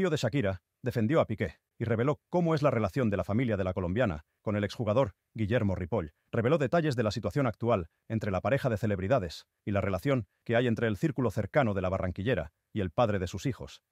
tío de Shakira defendió a Piqué y reveló cómo es la relación de la familia de la colombiana con el exjugador Guillermo Ripoll. Reveló detalles de la situación actual entre la pareja de celebridades y la relación que hay entre el círculo cercano de la barranquillera y el padre de sus hijos.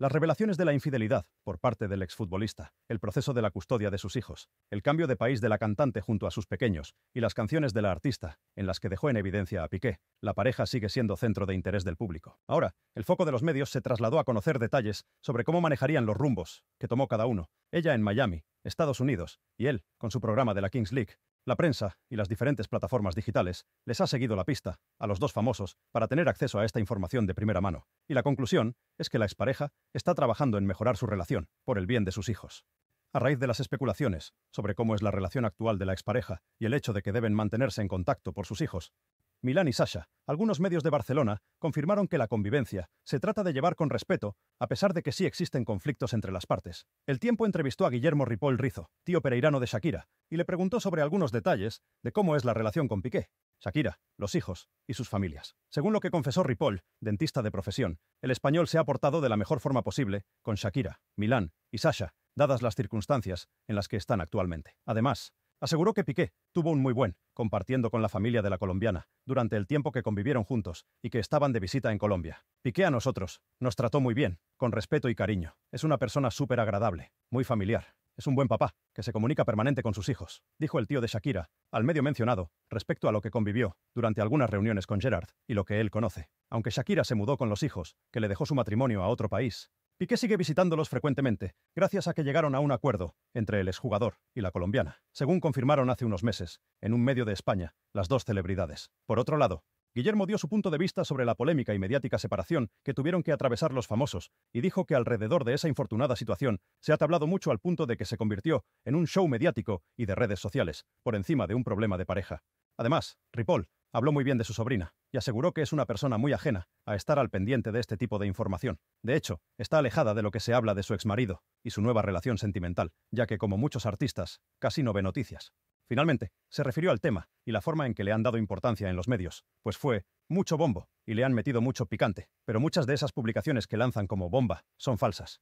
Las revelaciones de la infidelidad por parte del exfutbolista, el proceso de la custodia de sus hijos, el cambio de país de la cantante junto a sus pequeños y las canciones de la artista, en las que dejó en evidencia a Piqué, la pareja sigue siendo centro de interés del público. Ahora, el foco de los medios se trasladó a conocer detalles sobre cómo manejarían los rumbos que tomó cada uno, ella en Miami, Estados Unidos, y él, con su programa de la Kings League, la prensa y las diferentes plataformas digitales les ha seguido la pista a los dos famosos para tener acceso a esta información de primera mano, y la conclusión es que la expareja está trabajando en mejorar su relación por el bien de sus hijos. A raíz de las especulaciones sobre cómo es la relación actual de la expareja y el hecho de que deben mantenerse en contacto por sus hijos, Milán y Sasha, algunos medios de Barcelona confirmaron que la convivencia se trata de llevar con respeto, a pesar de que sí existen conflictos entre las partes. El tiempo entrevistó a Guillermo Ripoll Rizo, tío pereirano de Shakira, y le preguntó sobre algunos detalles de cómo es la relación con Piqué, Shakira, los hijos y sus familias. Según lo que confesó Ripoll, dentista de profesión, el español se ha portado de la mejor forma posible con Shakira, Milán y Sasha, dadas las circunstancias en las que están actualmente. Además, Aseguró que Piqué tuvo un muy buen, compartiendo con la familia de la colombiana, durante el tiempo que convivieron juntos y que estaban de visita en Colombia. Piqué a nosotros, nos trató muy bien, con respeto y cariño. Es una persona súper agradable, muy familiar. Es un buen papá, que se comunica permanente con sus hijos, dijo el tío de Shakira, al medio mencionado, respecto a lo que convivió durante algunas reuniones con Gerard y lo que él conoce. Aunque Shakira se mudó con los hijos, que le dejó su matrimonio a otro país, Piqué sigue visitándolos frecuentemente, gracias a que llegaron a un acuerdo entre el exjugador y la colombiana, según confirmaron hace unos meses, en un medio de España, las dos celebridades. Por otro lado, Guillermo dio su punto de vista sobre la polémica y mediática separación que tuvieron que atravesar los famosos, y dijo que alrededor de esa infortunada situación se ha tablado mucho al punto de que se convirtió en un show mediático y de redes sociales, por encima de un problema de pareja. Además, Ripoll habló muy bien de su sobrina, y aseguró que es una persona muy ajena a estar al pendiente de este tipo de información. De hecho, está alejada de lo que se habla de su exmarido y su nueva relación sentimental, ya que como muchos artistas, casi no ve noticias. Finalmente, se refirió al tema y la forma en que le han dado importancia en los medios, pues fue mucho bombo y le han metido mucho picante, pero muchas de esas publicaciones que lanzan como bomba son falsas.